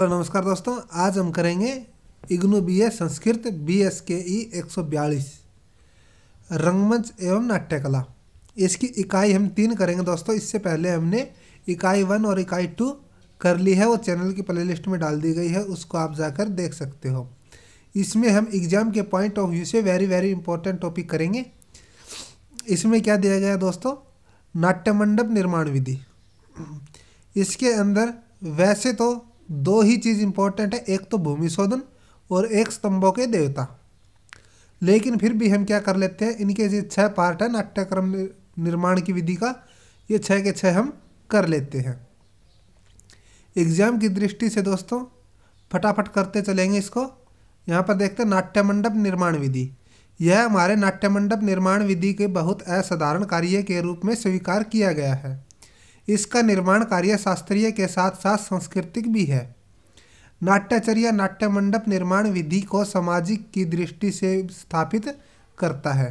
hello तो नमस्कार दोस्तों आज हम करेंगे IGNOU B A Sanskrit B S K E एक सौ बयालीस रंगमंच एवं नाट्यकला इसकी इकाई हम तीन करेंगे दोस्तों इससे पहले हमने इकाई वन और इकाई टू कर ली है वो चैनल की प्लेलिस्ट में डाल दी गई है उसको आप जाकर देख सकते हो इसमें हम एग्जाम के पॉइंट ऑफ व्यू से वेरी वेरी इंपॉर्टेंट टॉपिक करेंगे इसमें क्या दिया गया दोस्तों नाट्य मंडप निर्माण विधि इसके अंदर वैसे तो दो ही चीज़ इम्पोर्टेंट है एक तो भूमि शोधन और एक स्तंभों के देवता लेकिन फिर भी हम क्या कर लेते हैं इनके जो छः पार्ट है नाट्यक्रम निर्माण की विधि का ये छः के छः हम कर लेते हैं एग्ज़ाम की दृष्टि से दोस्तों फटाफट करते चलेंगे इसको यहाँ पर देखते हैं नाट्य मंडप निर्माण विधि यह हमारे नाट्य मंडप निर्माण विधि के बहुत असाधारण कार्य के रूप में स्वीकार किया गया है इसका निर्माण कार्य शास्त्रीय के साथ साथ सांस्कृतिक भी है नाट्याचर्य नाट्य मंडप निर्माण विधि को सामाजिक की दृष्टि से स्थापित करता है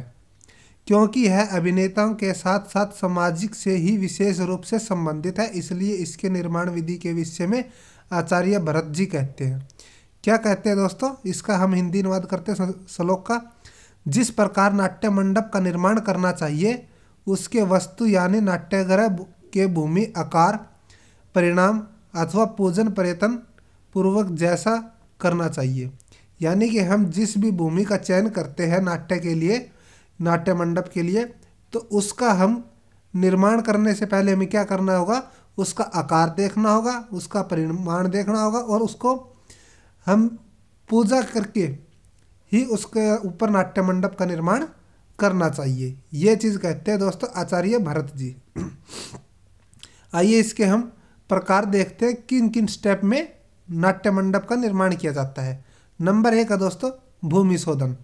क्योंकि यह अभिनेताओं के साथ साथ सामाजिक से ही विशेष रूप से संबंधित है इसलिए इसके निर्माण विधि के विषय में आचार्य भरत जी कहते हैं क्या कहते हैं दोस्तों इसका हम हिंदी अनुवाद करते हैं श्लोक का जिस प्रकार नाट्य मंडप का निर्माण करना चाहिए उसके वस्तु यानी नाट्यग्रह के भूमि आकार परिणाम अथवा पूजन पर्यटन पूर्वक जैसा करना चाहिए यानी कि हम जिस भी भूमि का चयन करते हैं नाट्य के लिए नाट्य मंडप के लिए तो उसका हम निर्माण करने से पहले हमें क्या करना होगा उसका आकार देखना होगा उसका परिमाण देखना होगा और उसको हम पूजा करके ही उसके ऊपर नाट्य मंडप का निर्माण करना चाहिए ये चीज़ कहते हैं दोस्तों आचार्य भरत जी आइए इसके हम प्रकार देखते हैं किन किन स्टेप में नाट्य मंडप का निर्माण किया जाता है नंबर एक है दोस्तों भूमि शोधन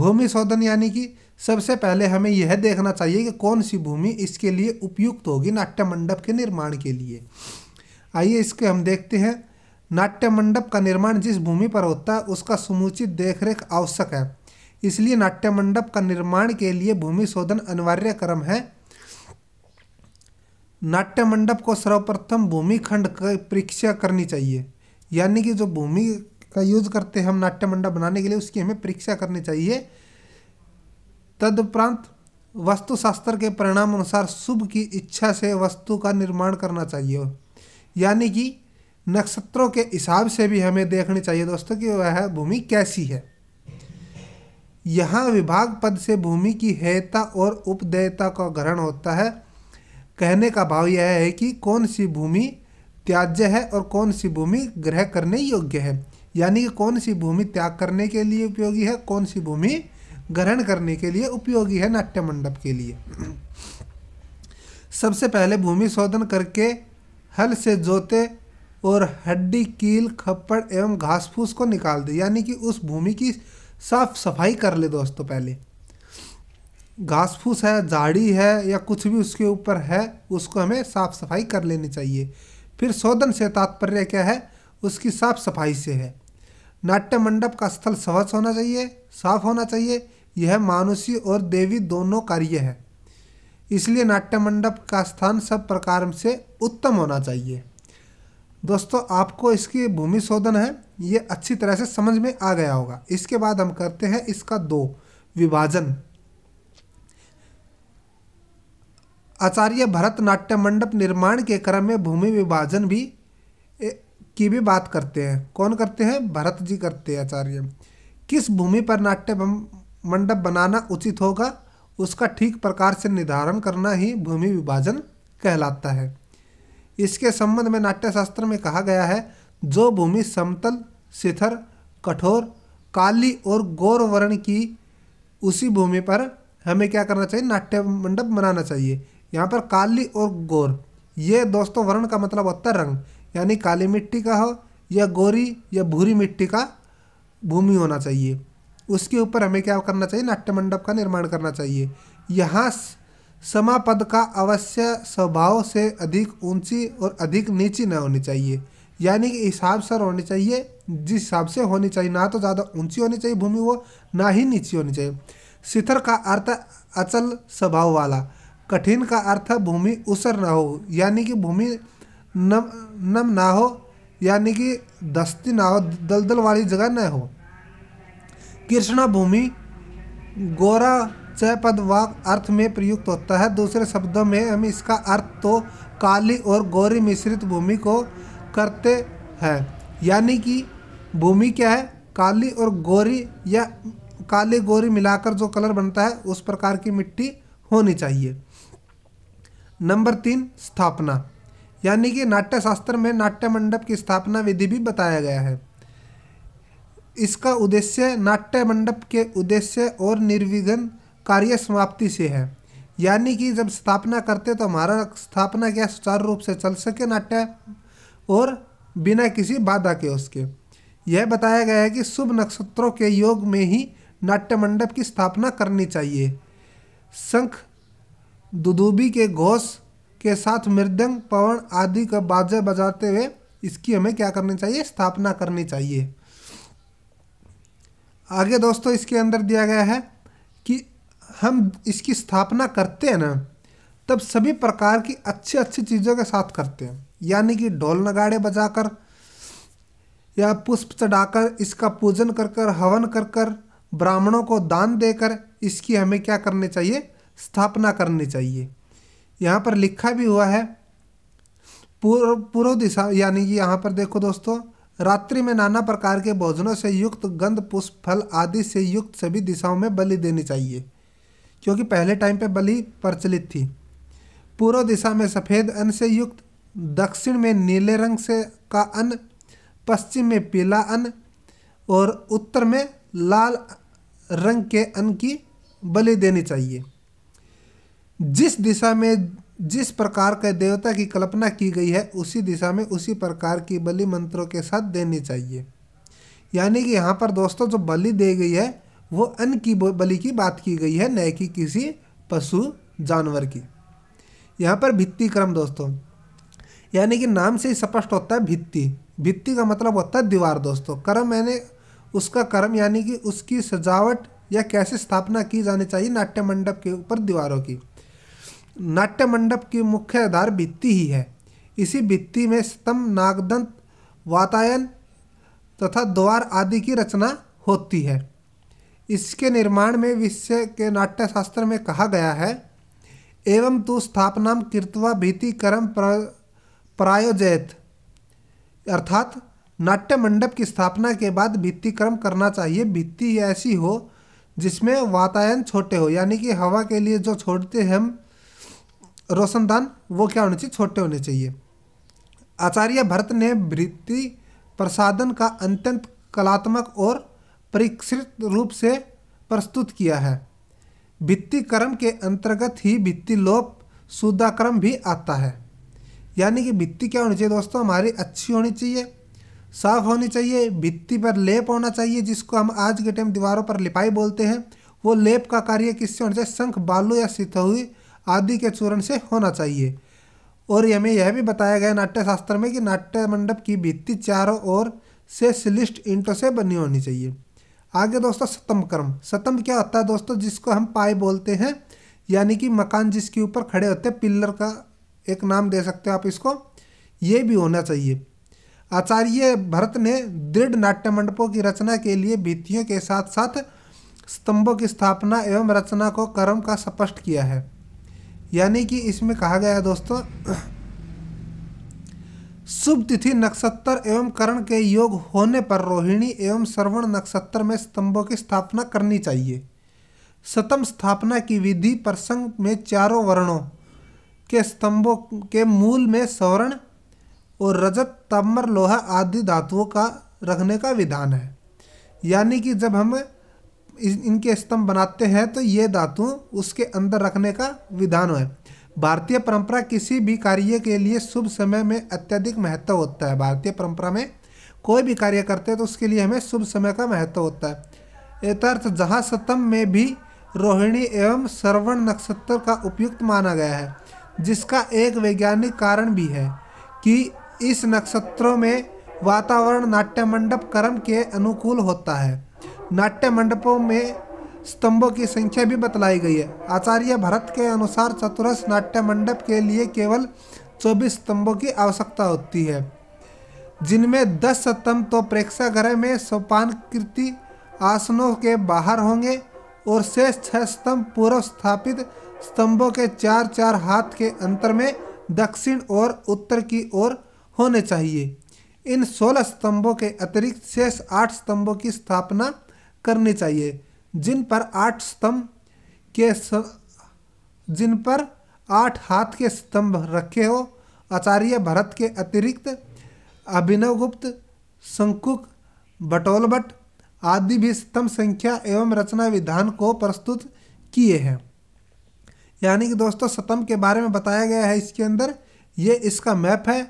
भूमि शोधन यानी कि सबसे पहले हमें यह देखना चाहिए कि कौन सी भूमि इसके लिए उपयुक्त होगी नाट्य मंडप के निर्माण के लिए आइए इसके हम देखते हैं नाट्य मंडप का निर्माण जिस भूमि पर होता है उसका समुचित देखरेख आवश्यक है इसलिए नाट्य मंडप का निर्माण के लिए भूमि शोधन अनिवार्य क्रम है नाट्य मंडप को सर्वप्रथम भूमि खंड परीक्षा करनी चाहिए यानी कि जो भूमि का यूज करते हैं हम नाट्य मंडप बनाने के लिए उसकी हमें परीक्षा करनी चाहिए तदुपरांत वस्तुशास्त्र के परिणाम अनुसार शुभ की इच्छा से वस्तु का निर्माण करना चाहिए यानी कि नक्षत्रों के हिसाब से भी हमें देखनी चाहिए दोस्तों कि वह भूमि कैसी है यहाँ विभाग पद से भूमि की हेयता और उपदेयता का ग्रहण होता है कहने का भाव यह है कि कौन सी भूमि त्याज्य है और कौन सी भूमि ग्रह करने योग्य है यानी कि कौन सी भूमि त्याग करने के लिए उपयोगी है कौन सी भूमि ग्रहण करने के लिए उपयोगी है नाट्य मंडप के लिए सबसे पहले भूमि शोधन करके हल से जोते और हड्डी कील खप्पड़ एवं घास फूस को निकाल दे यानी कि उस भूमि की साफ सफाई कर ले दोस्तों पहले घास फूस है झाड़ी है या कुछ भी उसके ऊपर है उसको हमें साफ़ सफाई कर लेनी चाहिए फिर शोधन से तात्पर्य क्या है उसकी साफ सफाई से है नाट्य मंडप का स्थल स्वच्छ होना चाहिए साफ होना चाहिए यह मानुषी और देवी दोनों कार्य है इसलिए नाट्य मंडप का स्थान सब प्रकार से उत्तम होना चाहिए दोस्तों आपको इसकी भूमि शोधन है ये अच्छी तरह से समझ में आ गया होगा इसके बाद हम करते हैं इसका दो विभाजन आचार्य भरत नाट्य मंडप निर्माण के क्रम में भूमि विभाजन भी की भी बात करते हैं कौन करते हैं भरत जी करते हैं आचार्य किस भूमि पर नाट्य मंडप बनाना उचित होगा उसका ठीक प्रकार से निर्धारण करना ही भूमि विभाजन कहलाता है इसके संबंध में नाट्यशास्त्र में कहा गया है जो भूमि समतल शिथर कठोर काली और गौर वर्ण की उसी भूमि पर हमें क्या करना चाहिए नाट्य मंडप बनाना चाहिए यहाँ पर काली और गोर ये दोस्तों वर्ण का मतलब होता है रंग यानी काली मिट्टी का हो या गोरी या भूरी मिट्टी का भूमि होना चाहिए उसके ऊपर हमें क्या करना चाहिए नाट्य मंडप का निर्माण करना चाहिए यहाँ समापद का अवश्य स्वभाव से अधिक ऊंची और अधिक नीची न होनी चाहिए यानी कि हिसाब सर होनी चाहिए जिस हिसाब से होनी चाहिए ना तो ज़्यादा ऊंची होनी चाहिए भूमि वो ना ही नीची होनी चाहिए शिथर का अर्थ अचल स्वभाव वाला कठिन का अर्थ है भूमि उसर न हो यानी कि भूमि नम नम ना हो यानी कि दस्ती ना हो दलदल वाली जगह न हो कृष्णा भूमि गोरा चयपद वाक अर्थ में प्रयुक्त होता है दूसरे शब्दों में हम इसका अर्थ तो काली और गोरी मिश्रित भूमि को करते हैं यानी कि भूमि क्या है काली और गोरी या काली गोरी मिलाकर जो कलर बनता है उस प्रकार की मिट्टी होनी चाहिए नंबर तीन स्थापना यानी कि नाट्य शास्त्र में नाट्य मंडप की स्थापना विधि भी बताया गया है इसका उद्देश्य नाट्य मंडप के उद्देश्य और निर्विघ्न कार्य समाप्ति से है यानी कि जब स्थापना करते तो हमारा स्थापना क्या सुचारू रूप से चल सके नाट्य और बिना किसी बाधा के उसके यह बताया गया है कि शुभ नक्षत्रों के योग में ही नाट्य मंडप की स्थापना करनी चाहिए शंख दुदूबी के घोष के साथ मृदंग पवन आदि का बाजा बजाते हुए इसकी हमें क्या करनी चाहिए स्थापना करनी चाहिए आगे दोस्तों इसके अंदर दिया गया है कि हम इसकी स्थापना करते हैं ना तब सभी प्रकार की अच्छी अच्छी चीज़ों के साथ करते हैं यानी कि ढोल नगाड़े बजाकर या पुष्प चढ़ाकर इसका पूजन कर कर हवन कर कर ब्राह्मणों को दान देकर इसकी हमें क्या करनी चाहिए स्थापना करनी चाहिए यहाँ पर लिखा भी हुआ है पूर्व पूर्व दिशा यानी कि यहाँ पर देखो दोस्तों रात्रि में नाना प्रकार के भोजनों से युक्त गंध पुष्प फल आदि से युक्त सभी दिशाओं में बलि देनी चाहिए क्योंकि पहले टाइम पे बलि प्रचलित थी पूर्व दिशा में सफ़ेद अन्न से युक्त दक्षिण में नीले रंग से का अन्न पश्चिम में पीला अन्न और उत्तर में लाल रंग के अन्न की बलि देनी चाहिए जिस दिशा में जिस प्रकार के देवता की कल्पना की गई है उसी दिशा में उसी प्रकार की बलि मंत्रों के साथ देनी चाहिए यानी कि यहाँ पर दोस्तों जो बलि दी गई है वो अन्न की बलि की बात की गई है न कि किसी पशु जानवर की यहाँ पर भित्ति क्रम दोस्तों यानी कि नाम से ही स्पष्ट होता है भित्ति भित्ति का मतलब होता है दीवार दोस्तों कर्म यानी उसका कर्म यानी कि उसकी सजावट या कैसे स्थापना की जानी चाहिए नाट्य मंडप के ऊपर दीवारों की नाट्य मंडप की मुख्य आधार भित्ति ही है इसी भित्ति में स्तंभ नागदंत वातायन तथा द्वार आदि की रचना होती है इसके निर्माण में विषय के नाट्यशास्त्र में कहा गया है एवं तो स्थापना कृतवा भीति कर्म प्रायोजित अर्थात नाट्य मंडप की स्थापना के बाद कर्म करना चाहिए भित्ति ऐसी हो जिसमें वातायन छोटे हो यानी कि हवा के लिए जो छोड़ते हैं हम रोशनदान वो क्या होने चाहिए छोटे होने चाहिए आचार्य भरत ने वृत्ति प्रसादन का अत्यंत कलात्मक और परीक्षित रूप से प्रस्तुत किया है कर्म के अंतर्गत ही वित्तीय लोप शुद्धाक्रम भी आता है यानी कि भित्ति क्या होनी चाहिए दोस्तों हमारी अच्छी होनी चाहिए साफ होनी चाहिए भित्ति पर लेप होना चाहिए जिसको हम आज के टाइम दीवारों पर लिपाई बोलते हैं वो लेप का कार्य किससे होना चाहिए शंख बालू या सितहुई आदि के चूर्ण से होना चाहिए और हमें यह भी बताया गया नाट्य शास्त्र में कि नाट्य मंडप की भित्ति चारों ओर से सिलिस्ट इंटों से बनी होनी चाहिए आगे दोस्तों सतम कर्म सतम क्या होता है दोस्तों जिसको हम पाए बोलते हैं यानी कि मकान जिसके ऊपर खड़े होते हैं पिल्लर का एक नाम दे सकते हो आप इसको ये भी होना चाहिए आचार्य भरत ने दृढ़ नाट्य मंडपों की रचना के लिए भित्तियों के साथ साथ स्तंभों की स्थापना एवं रचना को कर्म का स्पष्ट किया है यानी कि इसमें कहा गया है दोस्तों शुभ तिथि नक्षत्र एवं करण के योग होने पर रोहिणी एवं श्रवण नक्षत्र में स्तंभों की स्थापना करनी चाहिए सतम स्थापना की विधि प्रसंग में चारों वर्णों के स्तंभों के मूल में सवर्ण और रजत ताम्र लोहा आदि धातुओं का रखने का विधान है यानी कि जब हम इनके स्तंभ बनाते हैं तो ये धातु उसके अंदर रखने का विधान है भारतीय परंपरा किसी भी कार्य के लिए शुभ समय में अत्यधिक महत्व होता है भारतीय परंपरा में कोई भी कार्य करते हैं तो उसके लिए हमें शुभ समय का महत्व होता है यथार्थ जहाँ सतम में भी रोहिणी एवं श्रवण नक्षत्र का उपयुक्त माना गया है जिसका एक वैज्ञानिक कारण भी है कि इस नक्षत्रों में वातावरण नाट्य मंडप कर्म के अनुकूल होता है नाट्य मंडपों में स्तंभों की संख्या भी बतलाई गई है आचार्य भरत के अनुसार चतुरस नाट्य मंडप के लिए केवल 24 स्तंभों की आवश्यकता होती है जिनमें 10 स्तंभ तो प्रेक्षागृह में सोपान कृति आसनों के बाहर होंगे और शेष छह स्तंभ पूर्व स्थापित स्तंभों के चार चार हाथ के अंतर में दक्षिण और उत्तर की ओर होने चाहिए इन सोलह स्तंभों के अतिरिक्त शेष आठ स्तंभों की स्थापना करने चाहिए जिन पर आठ स्तंभ के स... जिन पर आठ हाथ के स्तंभ रखे हो आचार्य भरत के अतिरिक्त अभिनवगुप्त शंकुक बटोलबट आदि भी स्तंभ संख्या एवं रचना विधान को प्रस्तुत किए हैं यानी कि दोस्तों स्तंभ के बारे में बताया गया है इसके अंदर ये इसका मैप है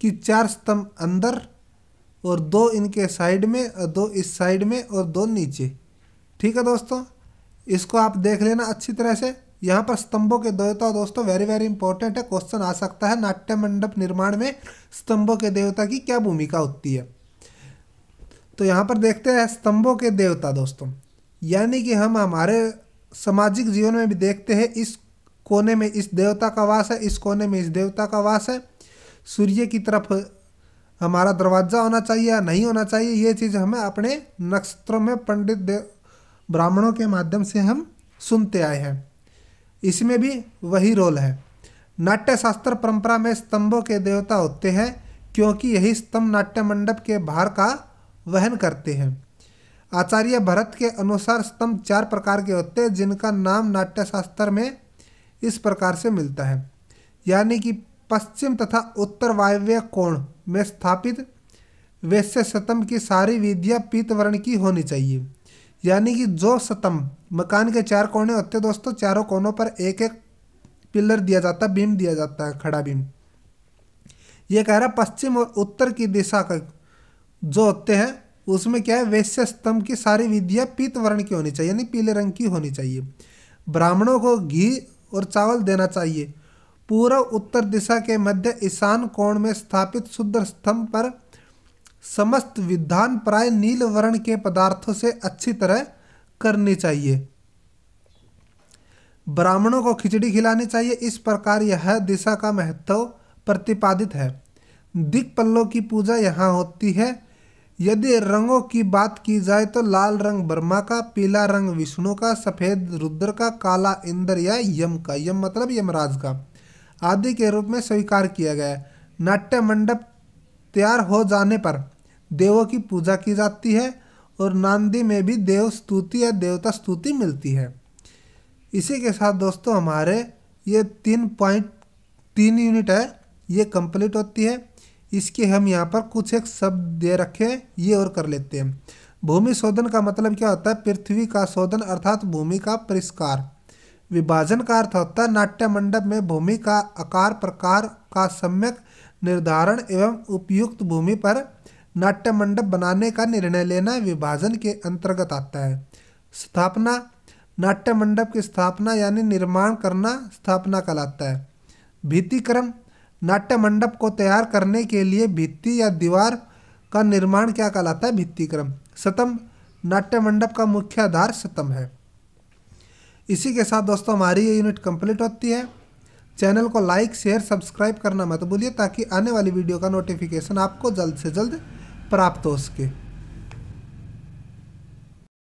कि चार स्तंभ अंदर और दो इनके साइड में और दो इस साइड में और दो नीचे ठीक है दोस्तों इसको आप देख लेना अच्छी तरह से यहाँ पर स्तंभों के देवता दोस्तों वेरी वेरी इंपॉर्टेंट है क्वेश्चन आ सकता है नाट्य मंडप निर्माण में स्तंभों के देवता की क्या भूमिका होती है तो यहाँ पर देखते हैं स्तंभों के देवता दोस्तों यानी कि हम हमारे सामाजिक जीवन में भी देखते हैं इस कोने में इस देवता का वास है इस कोने में इस देवता का वास है सूर्य की तरफ हमारा दरवाज़ा होना चाहिए या नहीं होना चाहिए ये चीज़ हमें अपने नक्षत्रों में पंडित देव ब्राह्मणों के माध्यम से हम सुनते आए हैं इसमें भी वही रोल है नाट्यशास्त्र परंपरा में स्तंभों के देवता होते हैं क्योंकि यही स्तंभ नाट्य मंडप के भार का वहन करते हैं आचार्य भरत के अनुसार स्तंभ चार प्रकार के होते हैं जिनका नाम नाट्यशास्त्र में इस प्रकार से मिलता है यानी कि पश्चिम तथा उत्तर वायव्य कोण में स्थापित वैश्य स्तंभ की सारी विधियाँ पीतवर्ण की होनी चाहिए यानी कि जो स्तंभ मकान के चार कोने होते दोस्तों चारों कोनों पर एक एक पिलर दिया जाता बीम दिया जाता है खड़ा बीम ये कह रहा पश्चिम और उत्तर की दिशा का जो होते हैं उसमें क्या है वैश्य स्तंभ की सारी विधियाँ पीतवर्ण की होनी चाहिए यानी पीले रंग की होनी चाहिए ब्राह्मणों को घी और चावल देना चाहिए पूर्व उत्तर दिशा के मध्य ईशान कोण में स्थापित शुद्ध स्तंभ पर समस्त विधान प्राय नील वर्ण के पदार्थों से अच्छी तरह करनी चाहिए ब्राह्मणों को खिचड़ी खिलानी चाहिए इस प्रकार यह दिशा का महत्व प्रतिपादित है पल्लों की पूजा यहाँ होती है यदि रंगों की बात की जाए तो लाल रंग ब्रह्मा का पीला रंग विष्णु का सफ़ेद रुद्र का काला इंद्र या यम का यम मतलब यमराज का आदि के रूप में स्वीकार किया गया नाट्य मंडप तैयार हो जाने पर देवों की पूजा की जाती है और नांदी में भी देव स्तुति या देवता स्तुति मिलती है इसी के साथ दोस्तों हमारे ये तीन पॉइंट तीन यूनिट है ये कंप्लीट होती है इसके हम यहाँ पर कुछ एक शब्द दे रखे ये और कर लेते हैं भूमि शोधन का मतलब क्या होता है पृथ्वी का शोधन अर्थात भूमि का परिष्कार विभाजन का अर्थ होता है नाट्य मंडप में भूमि का आकार प्रकार का सम्यक निर्धारण एवं उपयुक्त भूमि पर नाट्य मंडप बनाने का निर्णय लेना विभाजन के अंतर्गत आता है स्थापना नाट्य मंडप की स्थापना यानी निर्माण करना स्थापना कहलाता है भित्तिक्रम नाट्य मंडप को तैयार करने के लिए भित्ति या दीवार का निर्माण क्या कहलाता है भित्तिक्रम सतम नाट्य मंडप का मुख्य आधार सतम है इसी के साथ दोस्तों हमारी ये यूनिट कंप्लीट होती है चैनल को लाइक शेयर सब्सक्राइब करना मत भूलिए ताकि आने वाली वीडियो का नोटिफिकेशन आपको जल्द से जल्द प्राप्त हो सके